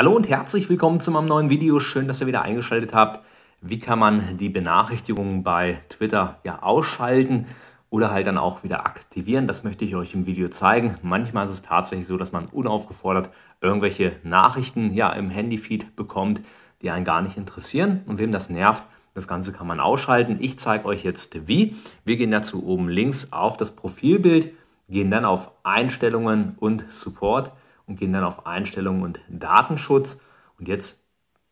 Hallo und herzlich willkommen zu meinem neuen Video. Schön, dass ihr wieder eingeschaltet habt. Wie kann man die Benachrichtigungen bei Twitter ja ausschalten oder halt dann auch wieder aktivieren? Das möchte ich euch im Video zeigen. Manchmal ist es tatsächlich so, dass man unaufgefordert irgendwelche Nachrichten ja im Handyfeed bekommt, die einen gar nicht interessieren. Und wem das nervt, das Ganze kann man ausschalten. Ich zeige euch jetzt wie. Wir gehen dazu oben links auf das Profilbild, gehen dann auf Einstellungen und Support und gehen dann auf Einstellungen und Datenschutz. Und jetzt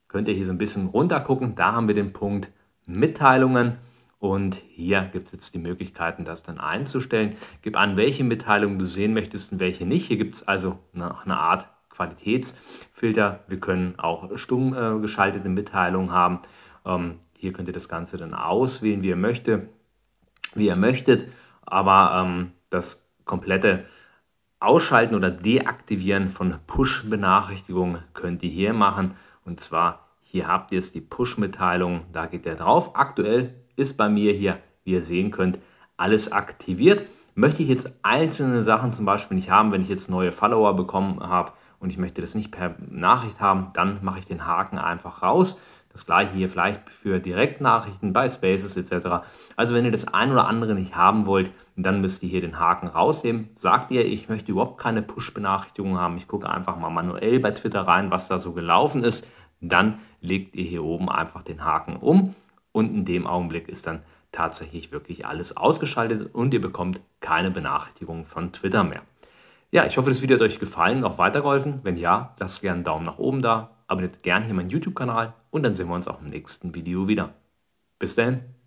könnt ihr hier so ein bisschen runter gucken. Da haben wir den Punkt Mitteilungen. Und hier gibt es jetzt die Möglichkeiten, das dann einzustellen. Gib an, welche Mitteilungen du sehen möchtest und welche nicht. Hier gibt es also eine, Art Qualitätsfilter. Wir können auch stumm äh, geschaltete Mitteilungen haben. Ähm, hier könnt ihr das Ganze dann auswählen, wie ihr, möchte, wie ihr möchtet. Aber ähm, das komplette Ausschalten oder Deaktivieren von Push-Benachrichtigungen könnt ihr hier machen. Und zwar hier habt ihr jetzt die Push-Mitteilung, da geht ihr drauf. Aktuell ist bei mir hier, wie ihr sehen könnt, alles aktiviert möchte ich jetzt einzelne Sachen zum Beispiel nicht haben, wenn ich jetzt neue Follower bekommen habe und ich möchte das nicht per Nachricht haben, dann mache ich den Haken einfach raus. Das gleiche hier vielleicht für Direktnachrichten bei Spaces etc. Also wenn ihr das ein oder andere nicht haben wollt, dann müsst ihr hier den Haken rausnehmen. Sagt ihr, ich möchte überhaupt keine Push-Benachrichtigungen haben, ich gucke einfach mal manuell bei Twitter rein, was da so gelaufen ist, dann legt ihr hier oben einfach den Haken um und in dem Augenblick ist dann tatsächlich wirklich alles ausgeschaltet und ihr bekommt keine Benachrichtigungen von Twitter mehr. Ja, ich hoffe, das Video hat euch gefallen und auch weitergeholfen. Wenn ja, lasst gerne einen Daumen nach oben da, abonniert gerne hier meinen YouTube-Kanal und dann sehen wir uns auch im nächsten Video wieder. Bis dahin!